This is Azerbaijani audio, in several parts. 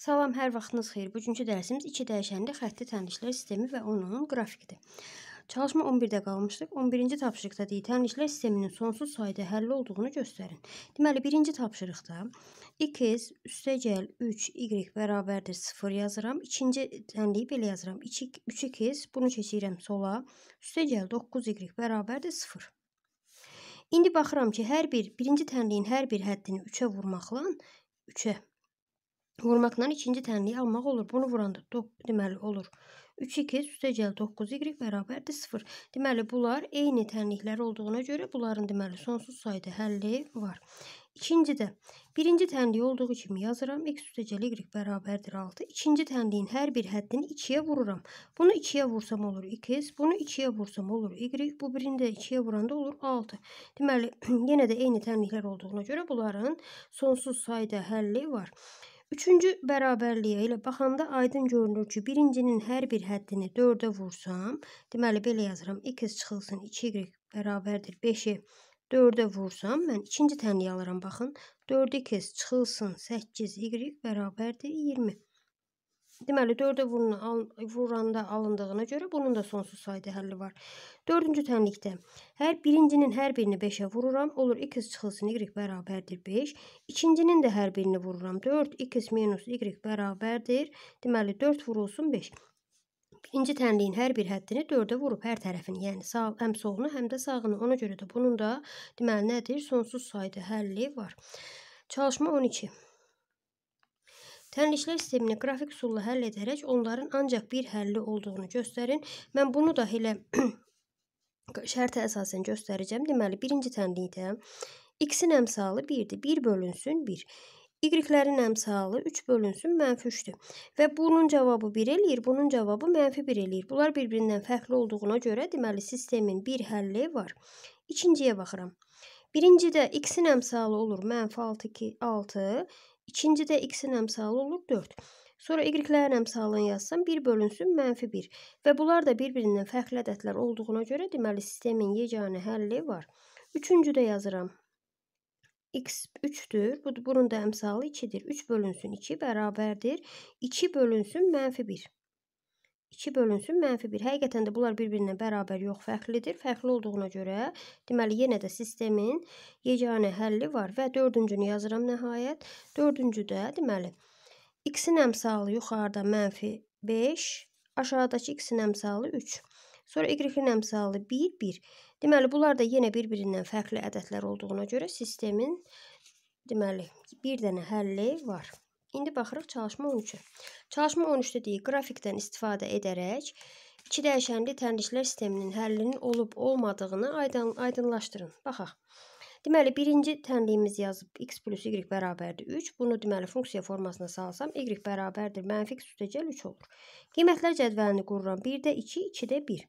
Salam, hər vaxtınız xeyir. Bugünkü dərsimiz iki dəyişənli xətti tənliklər sistemi və onun qrafikidir. Çalışma 11-də qalmışdıq. 11-ci tapşırıqda deyil, tənliklər sisteminin sonsuz sayda həlli olduğunu göstərin. Deməli, birinci tapşırıqda 2x üstəgəl 3y bərabərdir 0 yazıram. İkinci tənliyi belə yazıram. 2, 3x, bunu keçirəm sola. Üstəgəl 9y bərabərdir 0. İndi baxıram ki, hər bir, birinci tənliyin hər bir həddini 3-ə vurmaqla 3-ə Vurmaqdan ikinci tənliyi almaq olur. Bunu vuranda 9 deməli olur. 3 2 üstəgəl 9 y bərabərdir 0. Deməli bunlar eyni tənliklər olduğuna görə bunların deməli sonsuz sayda həlli var. İkincidə birinci tənliyi olduğu kimi yazıram. X üstəgəl y bərabərdir 6. İkinci tənliyin hər bir həddini 2-yə vururam. Bunu 2-yə vursam olur 2x, bunu 2-yə vursam olur y, bu birini də 2-yə vuranda olur 6. Deməli yenə də eyni tənliklər olduğuna görə bunların sonsuz sayda həlli var. Üçüncü bərabərliyə ilə baxanda aydın görünür ki, birincinin hər bir həddini 4-ə vursam, deməli belə yazıram, x çıxılsın 2y bərabərdir 5-i 4-ə vursam, mən ikinci tənliyi alıram, baxın, 4x çıxılsın 8y bərabərdir 20. Deməli 4-ə vuranda alındığına görə bunun da sonsuz sayda həlli var. 4-cü tənlikdə hər birincinin hər birini 5-ə vururam. Olur 2x çıxılsın y bərabərdir 5. İkincinin də hər birini vururam. 4x minus y bərabərdir. Deməli 4 vurulsun 5. Birinci tənliyin hər bir həddini 4-ə vurub hər tərəfini, yəni sağ, həm solunu, həm də sağını. Ona görə də bunun da deməli nədir? Sonsuz sayda həlli var. Çalışma 12. Tənliklər sistemini qrafik üsulla həll edərək onların ancaq bir həlli olduğunu göstərin. Mən bunu da elə şərtə əsasən göstərəcəm. Deməli, birinci tənlikdə x-in əmsalı 1-dir. 1 bölünsün 1. Y-lərin əmsalı 3 bölünsün mənfi 3-dür. Və bunun cavabı 1 eləyir, bunun cavabı mənfi 1 eləyir. Bunlar bir-birindən fərqli olduğuna görə deməli sistemin bir həlli var. İkinciyə baxıram. Birincidə x-in əmsalı olur mənfi 6, 2, 6. İkincidə x-in əmsalı olur 4. Sonra y-lərin əmsalını yazsam 1 bölünsün mənfi 1 və bunlar da bir-birindən fərqli ədədlər olduğuna görə deməli sistemin yeganə həlli var. Üçüncüdə yazıram. x 3-dür, bunun da əmsalı 2-dir. 3 bölünsün 2 bərabərdir. 2 bölünsün mənfi 1. 2 bölünsün mənfi 1. Həqiqətən də bunlar bir-birinə bərabər yox, fərqlidir. Fərqli olduğuna görə, deməli yenə də sistemin yeganə həlli var və dördüncünü yazıram nəhayət. Dördüncü də deməli x-in əmsalı yuxarıda mənfi 5, aşağıdakı x-in əmsalı 3. Sonra y-in əmsalı 1, 1. Deməli, bunlar da yenə bir-birindən fərqli ədədlər olduğuna görə sistemin, deməli, bir dənə həlli var. İndi baxırıq çalışma 13-ə. Çalışma 13-də deyir, qrafikdən istifadə edərək iki dəyişənli tənliklər sisteminin həllinin olub-olmadığını aydın, aydınlaşdırın. Baxaq. Deməli, birinci tənliyimiz yazıb x plus y bərabərdir 3. Bunu deməli, funksiya formasına salsam, y bərabərdir, mənfi x üstəcəl 3 olur. Qiymətlər cədvəlini qururam. 1-də 2, 2-də 1.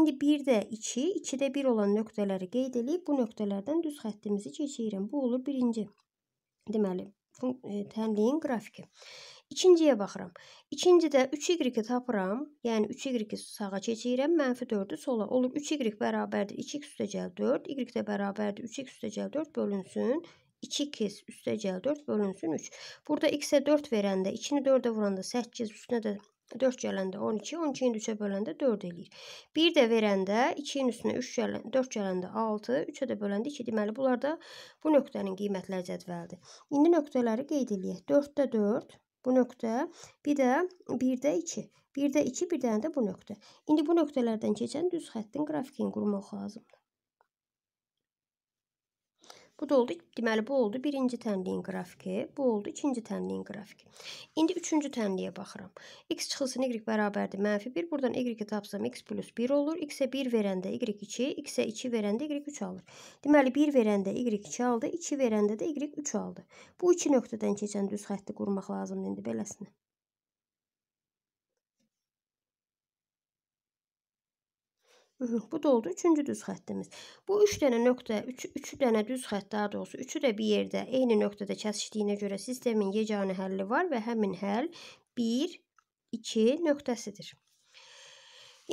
İndi 1-də 2, 2-də 1 olan nöqtələri qeyd edib, bu nöqtələrdən düz xəttimizi keçirəm. Bu olur birinci. Deməli, tənliyin qrafiki. İkinciyə baxıram. İkincidə 3y-i tapıram. Yəni 3y-i sağa keçirəm, -4-ü sola. Olur 3y bərabərdir 2x üstəcəl 4, y də bərabərdir 3x üstəcəl 4 bölünsün 2x üstəcəl 4 bölünsün 3. Burada x-ə 4 verəndə, 2-ni 4-ə vuranda 8, üstünə də 4 gələndə 12, 12-ni 3-ə böləndə 4 eləyir. 1 də verəndə 2-nin üstünə 3 gələndə 4 gələndə 6, 3-ə də böləndə 2. Deməli bunlar da bu nöqtənin qiymətlər cədvəlidir. İndi nöqtələri qeyd eləyək. 4-də 4 bu nöqtə, bir də 1-də 2. 1-də 2, bir dənə də bu nöqtə. İndi bu nöqtələrdən keçən düz xəttin qrafikini qurmaq lazımdır. Bu da oldu. Deməli bu oldu birinci tənliyin qrafiki, bu oldu ikinci tənliyin qrafiki. İndi üçüncü tənliyə baxıram. X çıxılsın y bərabərdir -1. Buradan y-i tapsam x plus 1 olur. X-ə 1 verəndə y 2, x-ə 2 verəndə y 3 alır. Deməli 1 verəndə y 2 aldı, 2 verəndə də y 3 aldı. Bu iki nöqtədən keçən düz xətti qurmaq lazımdır indi beləsinə. Bu da oldu üçüncü düz xəttimiz. Bu üç dənə nöqtə, üç, üç dənə düz xətt daha doğrusu, üçü də bir yerdə eyni nöqtədə kəsişdiyinə görə sistemin yeganə həlli var və həmin həll 1, 2 nöqtəsidir.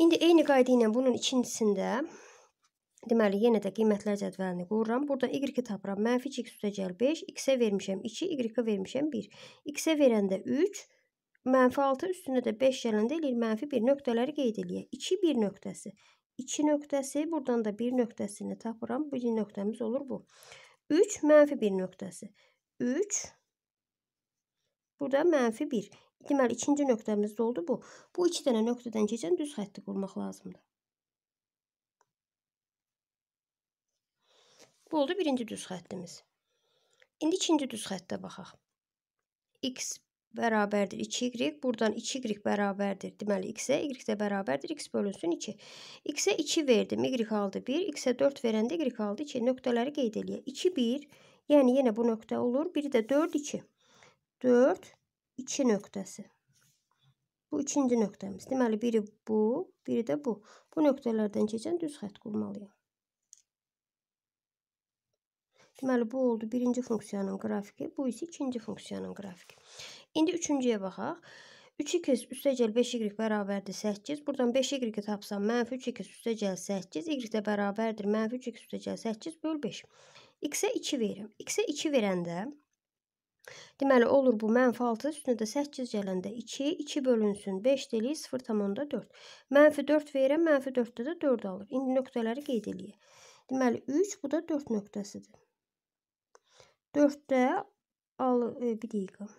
İndi eyni qayda ilə bunun ikincisində Deməli, yenə də qiymətlər cədvəlini qururam. Burada y-i tapıram. Mənfi 2 üstəcəl 5, x-ə vermişəm 2, y-ə vermişəm 1. x-ə verəndə 3, mənfi 6 üstünə də 5 gələndə eləyir mənfi 1 nöqtələri qeyd eləyək. 2, 1 nöqtəsi. 2 nöqtəsi, buradan da 1 nöqtəsini tapıram. 1 nöqtəmiz olur bu. 3 mənfi 1 nöqtəsi. 3 burada mənfi 1. Deməli, ikinci nöqtəmiz də oldu bu. Bu iki dənə nöqtədən keçən düz xətti qurmaq lazımdır. Bu oldu birinci düz xəttimiz. İndi ikinci düz xəttə baxaq. x bərabərdir 2y. Buradan 2y bərabərdir. Deməli, x-ə y də bərabərdir. x bölünsün 2. x-ə 2 verdim. y aldı 1. x-ə 4 verəndə y aldı 2. Nöqtələri qeyd eləyək. 2, 1. Yəni, yenə bu nöqtə olur. Biri də 4, 2. 4, 2 nöqtəsi. Bu ikinci nöqtəmiz. Deməli, biri bu, biri də bu. Bu nöqtələrdən keçən düz xətt qurmalıyam. Deməli, bu oldu birinci funksiyanın qrafiki, bu isə ikinci funksiyanın qrafiki. İndi üçüncüyə baxaq. 3 x üstə gəl 5y bərabərdir 8. Buradan 5y tapsam, mənfi 3x üstə gəl 8. Y də bərabərdir, mənfi 3x üstə gəl 8 böl 5. X-ə 2 verim. X-ə 2 verəndə, deməli olur bu mənfi 6, üstünə də 8 gələndə 2, 2 bölünsün, 5 delik 0,4. Mənfi 4 verirəm, mənfi 4-də də 4 alır. İndi nöqtələri qeyd eləyək. Deməli 3, bu da 4 nöqtəsidir. 4-də, al, e, bir dəqiqə.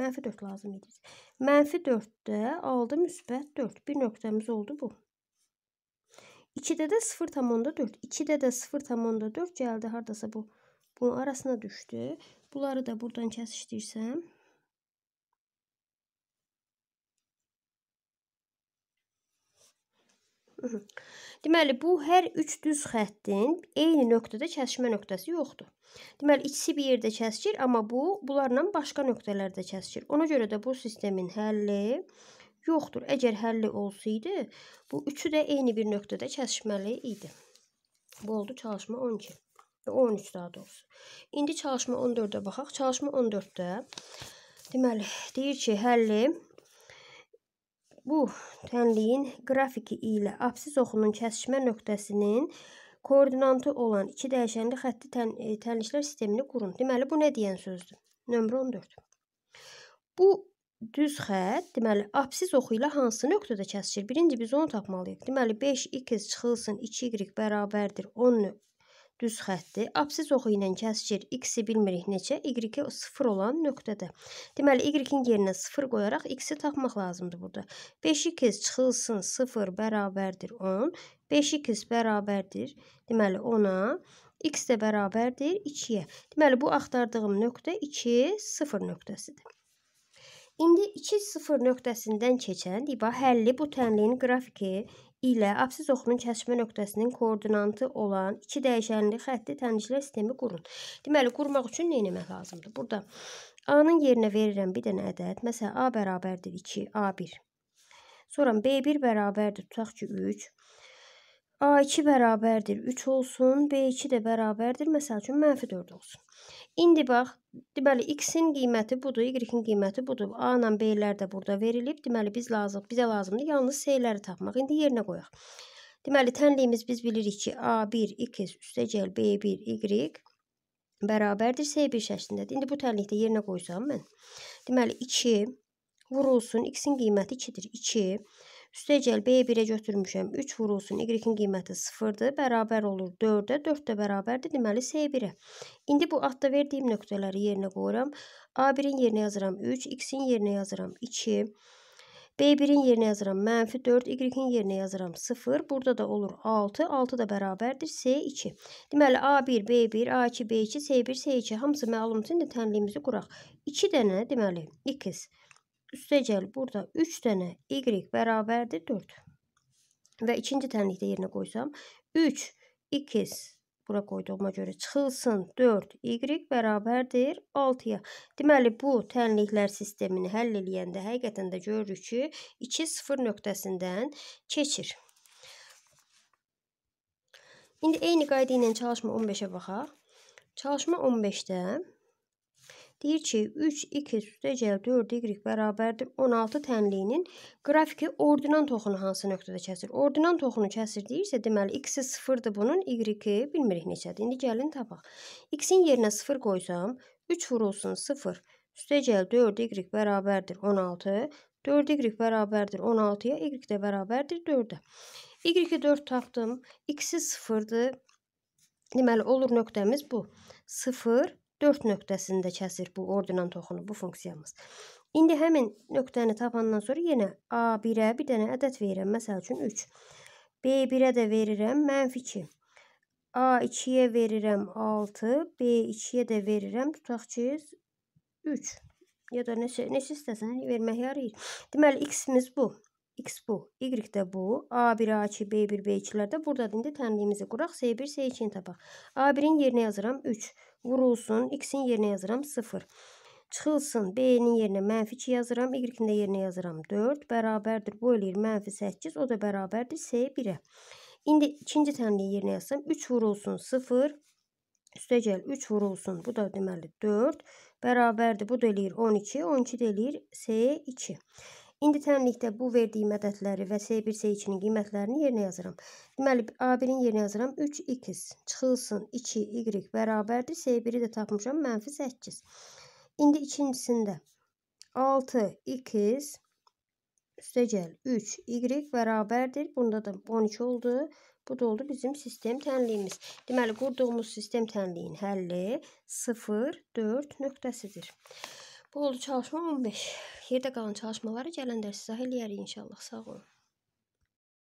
Mənfi 4 lazım idi. Mənfi 4-də 6 müsbət 4. Bir nöqtəmiz oldu bu. 2-də də 0,4. 2-də də 0,4 gəldi hardasa bu. Bunun arasına düşdü. Bunları da buradan kəsişdirsəm. Hı -hı. Deməli, bu hər üç düz xəttin eyni nöqtədə kəsişmə nöqtəsi yoxdur. Deməli, ikisi bir yerdə kəsişir, amma bu bunlarla başqa nöqtələrdə kəsişir. Ona görə də bu sistemin həlli yoxdur. Əgər həlli olsaydı, bu üçü də eyni bir nöqtədə kəsişməli idi. Bu oldu çalışma 12. 13 daha doğrusu. İndi çalışma 14-də baxaq. Çalışma 14-də deməli deyir ki, həlli Bu tənliyin qrafiki ilə absiz oxunun kəsişmə nöqtəsinin koordinatı olan iki dəyişənli xətti tən, e, tənliklər sistemini qurun. Deməli bu nə deyən sözdür? Nömrə 14. Bu düz xətt, deməli absiz oxu ilə hansı nöqtədə kəsişir? Birinci biz onu tapmalıyıq. Deməli 5x çıxılsın 2y bərabərdir 10 düz xətti. Absiz oxu ilə kəsişir x-i bilmirik neçə, y-i 0 olan nöqtədə. Deməli, y-in yerinə 0 qoyaraq x-i tapmaq lazımdır burada. 5-i kez çıxılsın 0 bərabərdir 10. 5-i kez bərabərdir, deməli 10-a. x də bərabərdir 2-yə. Deməli, bu axtardığım nöqtə 2, 0 nöqtəsidir. İndi 2-0 nöqtəsindən keçən diba həlli bu tənliyin qrafiki ilə absiz oxunun kəşmə nöqtəsinin koordinatı olan iki dəyişənli xətti tənişlər sistemi qurun. Deməli, qurmaq üçün nə etmək lazımdır? Burada A-nın yerinə verirəm bir dənə ədəd. Məsələn, A bərabərdir 2, A1. Sonra B1 bərabərdir tutaq ki 3. A2 bərabərdir 3 olsun, B2 də bərabərdir, məsəl üçün mənfi 4 olsun. İndi bax, deməli x-in qiyməti budur, y-in qiyməti budur. A ilə b-lər də burada verilib. Deməli biz lazım, bizə lazımdır yalnız s-ləri tapmaq. İndi yerinə qoyaq. Deməli tənliyimiz biz bilirik ki, A1 2 üstəgəl B1 y bərabərdir s1 şəklindədir. İndi bu tənlikdə yerinə qoysam mən. Deməli 2 vurulsun, x-in qiyməti 2-dir. 2 Üstə cəlbəyə 1-ə götürmüşəm. 3 vurulsun. Y-in qiyməti 0-dır. Bərabər olur 4-ə. 4 də bərabərdir. Deməli, S 1-ə. İndi bu adda verdiyim nöqtələri yerinə qoyuram. A1-in yerinə yazıram 3. X-in yerinə yazıram 2. B1-in yerinə yazıram mənfi 4, Y-in yerinə yazıram 0. Burada da olur 6. 6 da bərabərdir S2. Deməli, A1, B1, A2, B2, S1, S2 hamısı məlumdur. İndi tənliyimizi quraq. 2 dənə, deməli, x Üstəgəl burada 3 dənə y bərabərdir 4. Və ikinci tənlikdə yerinə qoysam 3 x bura qoyduğuma görə çıxılsın 4 y bərabərdir 6-ya. Deməli bu tənliklər sistemini həll eləyəndə həqiqətən də görürük ki, 2 0 nöqtəsindən keçir. İndi eyni qayda ilə çalışma 15-ə baxaq. Çalışma 15-də Deyir ki, 3x üstəcəl 4y bərabərdir 16 tənliyinin qrafiki ordinal toxunu hansı nöqtədə kəsir? Ordinal toxunu kəsir deyirsə, deməli x-i 0-dır bunun, y-i bilmirik neçədir. İndi gəlin tapaq. x-in yerinə 0 qoysam, 3 vurulsun 0. Üstəcəl 4y bərabərdir 16. 4y bərabərdir 16-ya, y də bərabərdir 4-ə. Y-i 4 tapdım, x-i 0-dır. Deməli, olur nöqtəmiz bu. 0, 4 nöqtəsində kəsir bu ordinan toxunu bu funksiyamız. İndi həmin nöqtəni tapandan sonra yenə A1-ə bir dənə ədəd verirəm. Məsəl üçün 3. B1-ə də verirəm -2. A2-yə verirəm 6, B2-yə də verirəm tutaq ki 3. Ya da neçə neçə istəsən vermək yarayır. Deməli x-imiz bu. X bu, Y də bu, A1, A2, B1, B2-lər də burdadır. İndi tənliyimizi quraq, C1, C2-ni tapaq. A1-in yerinə yazıram 3 vurulsun. X-in yerinə yazıram 0. Çıxılsın. B-nin yerinə mənfi 2 yazıram. Y-in də yerinə yazıram 4. Bərabərdir. Bu eləyir mənfi 8. O da bərabərdir S-yə 1-ə. İndi ikinci tənliyi yerinə yazsam 3 vurulsun 0. Üstə gəl 3 vurulsun. Bu da deməli 4. Bərabərdir. Bu da eləyir 12. 12 də eləyir S-yə 2. İndi tənlikdə bu verdiyim ədədləri və C1, C2-nin qiymətlərini yerinə yazıram. Deməli, A1-in yerinə yazıram 3x, çıxılsın 2y bərabərdir. C1-i də tapmışam, mənfi 8. İndi ikincisində 6x üstə gəl 3y bərabərdir. Bunda da 12 oldu. Bu da oldu bizim sistem tənliyimiz. Deməli, qurduğumuz sistem tənliyin həlli 0, 4 nöqtəsidir. Bu oldu çalışma 15. Yerdə qalan çalışmaları gələn dərs izah eləyərik inşallah. Sağ olun.